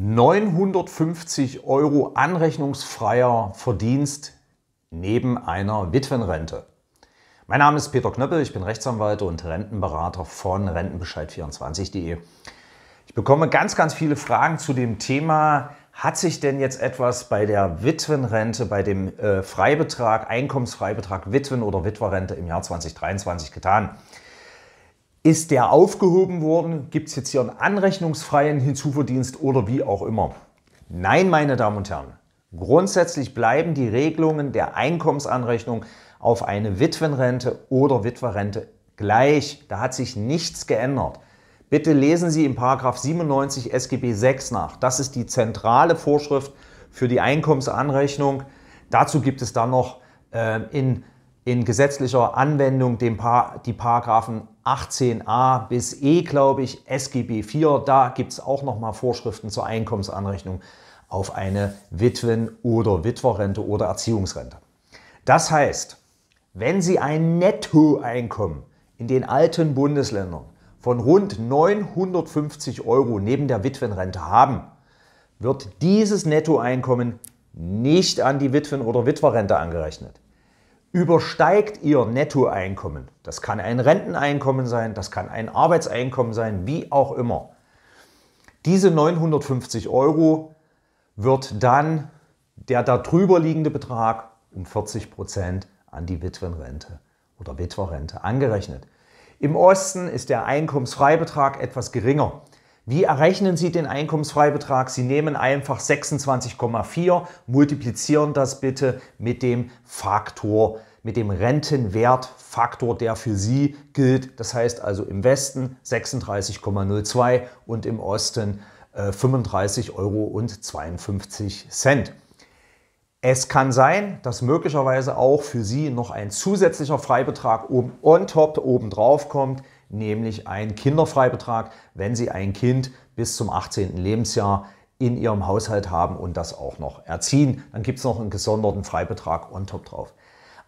950 Euro anrechnungsfreier Verdienst neben einer Witwenrente. Mein Name ist Peter Knöppel, ich bin Rechtsanwalt und Rentenberater von Rentenbescheid24.de. Ich bekomme ganz, ganz viele Fragen zu dem Thema, hat sich denn jetzt etwas bei der Witwenrente, bei dem äh, Freibetrag, Einkommensfreibetrag Witwen- oder Witwerrente im Jahr 2023 getan? Ist der aufgehoben worden? Gibt es jetzt hier einen anrechnungsfreien Hinzuverdienst oder wie auch immer? Nein, meine Damen und Herren. Grundsätzlich bleiben die Regelungen der Einkommensanrechnung auf eine Witwenrente oder Witwerrente gleich. Da hat sich nichts geändert. Bitte lesen Sie im 97 SGB 6 nach. Das ist die zentrale Vorschrift für die Einkommensanrechnung. Dazu gibt es dann noch äh, in, in gesetzlicher Anwendung den pa die Paragraphen 18a bis E, glaube ich, SGB IV. Da gibt es auch nochmal Vorschriften zur Einkommensanrechnung auf eine Witwen- oder Witwerrente oder Erziehungsrente. Das heißt, wenn Sie ein Nettoeinkommen in den alten Bundesländern von rund 950 Euro neben der Witwenrente haben, wird dieses Nettoeinkommen nicht an die Witwen- oder Witwerrente angerechnet übersteigt ihr Nettoeinkommen. Das kann ein Renteneinkommen sein, das kann ein Arbeitseinkommen sein, wie auch immer. Diese 950 Euro wird dann der darüber liegende Betrag um 40 Prozent an die Witwenrente oder Witwerrente angerechnet. Im Osten ist der Einkommensfreibetrag etwas geringer. Wie errechnen Sie den Einkommensfreibetrag? Sie nehmen einfach 26,4, multiplizieren das bitte mit dem Faktor mit dem Rentenwertfaktor, der für Sie gilt. Das heißt also im Westen 36,02 und im Osten äh, 35,52 Euro. Es kann sein, dass möglicherweise auch für Sie noch ein zusätzlicher Freibetrag oben on top oben drauf kommt nämlich einen Kinderfreibetrag, wenn Sie ein Kind bis zum 18. Lebensjahr in Ihrem Haushalt haben und das auch noch erziehen. Dann gibt es noch einen gesonderten Freibetrag on top drauf.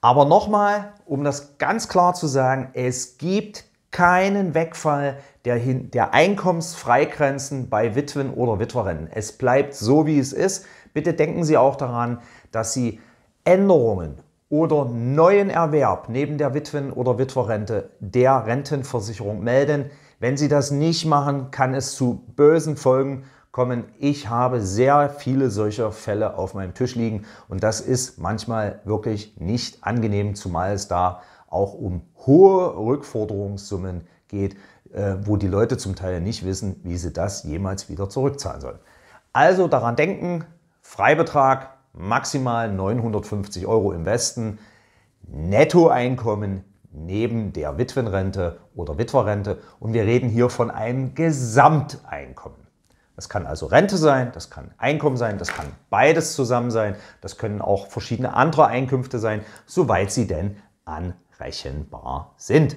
Aber nochmal, um das ganz klar zu sagen, es gibt keinen Wegfall der, der Einkommensfreigrenzen bei Witwen oder Witwerinnen. Es bleibt so, wie es ist. Bitte denken Sie auch daran, dass Sie Änderungen oder neuen Erwerb neben der Witwen- oder Witwerrente der Rentenversicherung melden. Wenn Sie das nicht machen, kann es zu bösen Folgen kommen. Ich habe sehr viele solcher Fälle auf meinem Tisch liegen und das ist manchmal wirklich nicht angenehm, zumal es da auch um hohe Rückforderungssummen geht, äh, wo die Leute zum Teil nicht wissen, wie sie das jemals wieder zurückzahlen sollen. Also daran denken, Freibetrag maximal 950 Euro im Westen, Nettoeinkommen neben der Witwenrente oder Witwerrente und wir reden hier von einem Gesamteinkommen. Das kann also Rente sein, das kann Einkommen sein, das kann beides zusammen sein, das können auch verschiedene andere Einkünfte sein, soweit sie denn anrechenbar sind.